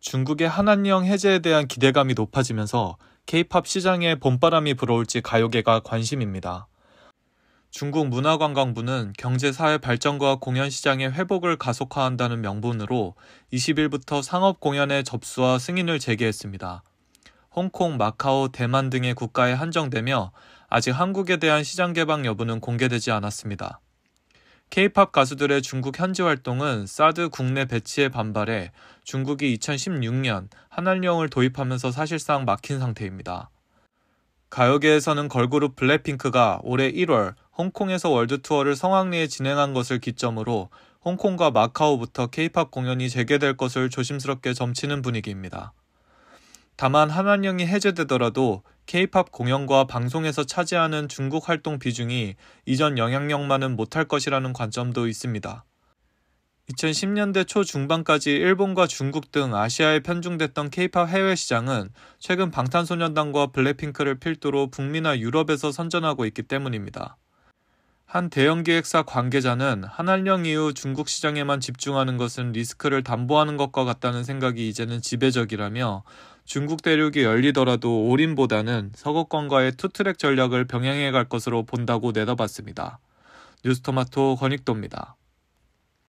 중국의 한한령 해제에 대한 기대감이 높아지면서 케이팝 시장에 봄바람이 불어올지 가요계가 관심입니다. 중국 문화관광부는 경제사회 발전과 공연 시장의 회복을 가속화한다는 명분으로 20일부터 상업 공연의 접수와 승인을 재개했습니다. 홍콩, 마카오, 대만 등의 국가에 한정되며 아직 한국에 대한 시장 개방 여부는 공개되지 않았습니다. 케이팝 가수들의 중국 현지 활동은 사드 국내 배치에 반발해 중국이 2016년 한한령을 도입하면서 사실상 막힌 상태입니다. 가요계에서는 걸그룹 블랙핑크가 올해 1월 홍콩에서 월드투어를 성황리에 진행한 것을 기점으로 홍콩과 마카오부터 케이팝 공연이 재개될 것을 조심스럽게 점치는 분위기입니다. 다만 한한령이 해제되더라도 케이팝 공연과 방송에서 차지하는 중국 활동 비중이 이전 영향력만은 못할 것이라는 관점도 있습니다. 2010년대 초중반까지 일본과 중국 등 아시아에 편중됐던 케이팝 해외 시장은 최근 방탄소년단과 블랙핑크를 필두로 북미나 유럽에서 선전하고 있기 때문입니다. 한 대형 기획사 관계자는 한한령 이후 중국 시장에만 집중하는 것은 리스크를 담보하는 것과 같다는 생각이 이제는 지배적이라며 중국 대륙이 열리더라도 올인보다는 서구권과의 투트랙 전략을 병행해 갈 것으로 본다고 내다봤습니다. 뉴스토마토 권익도입니다.